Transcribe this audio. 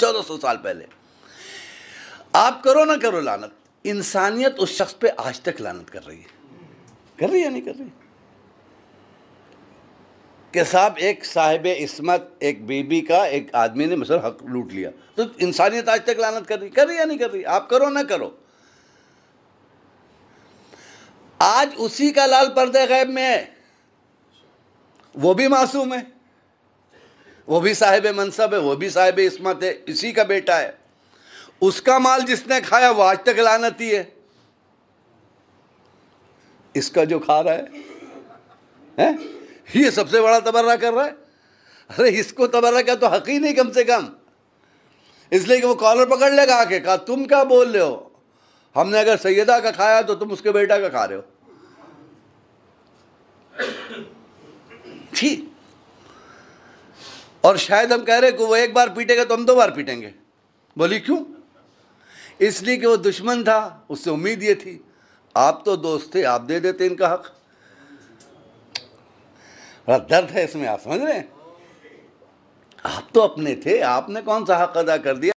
चौदह सौ साल पहले आप करो ना करो लानत इंसानियत उस शख्स पे आज तक लानत कर रही है कर रही है नहीं कर रही के साहब एक साहिब इसमत एक बीबी का एक आदमी ने मतलब हक लूट लिया तो इंसानियत आज तक लानत कर रही कर रही या नहीं कर रही आप करो ना करो आज उसी का लाल पर्दे गैब में है वो भी मासूम है वो भी साहिब मनसब है वो भी साहिब इसमत है इसी का बेटा है उसका माल जिसने खाया वो आज तक लानती है इसका जो खा रहा है, है? ये सबसे बड़ा तबर्रा कर रहा है अरे इसको तबर्रा का तो हक ही नहीं कम से कम इसलिए कि वो कॉलर पकड़ लेगा आके कहा तुम क्या बोल रहे हो हमने अगर सैदा का खाया तो तुम उसके बेटा का खा रहे हो ठीक और शायद हम कह रहे कि वो एक बार पीटेगा तो हम दो बार पीटेंगे बोली क्यों इसलिए कि वो दुश्मन था उससे उम्मीद ये थी आप तो दोस्त थे आप दे देते इनका हक बड़ा दर्द है इसमें आप समझ रहे हैं आप तो अपने थे आपने कौन सा हक अदा कर दिया